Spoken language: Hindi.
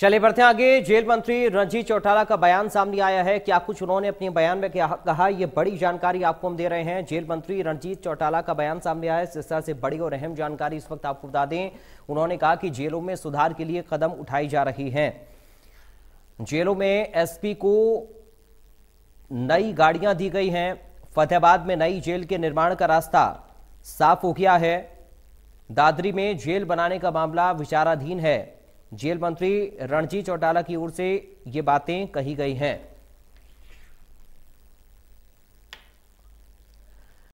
चले बढ़ते आगे जेल मंत्री रणजीत चौटाला का बयान सामने आया है क्या कुछ उन्होंने अपने बयान में कहा यह बड़ी जानकारी आपको हम दे रहे हैं जेल मंत्री रणजीत चौटाला का बयान सामने आया है इस तरह से बड़ी और अहम जानकारी इस वक्त आपको बता दें उन्होंने कहा कि जेलों में सुधार के लिए कदम उठाई जा रही है जेलों में एसपी को नई गाड़ियां दी गई हैं फतेहाबाद में नई जेल के निर्माण का रास्ता साफ हो गया है दादरी में जेल बनाने का मामला विचाराधीन है जेल मंत्री रणजीत चौटाला की ओर से ये बातें कही गई हैं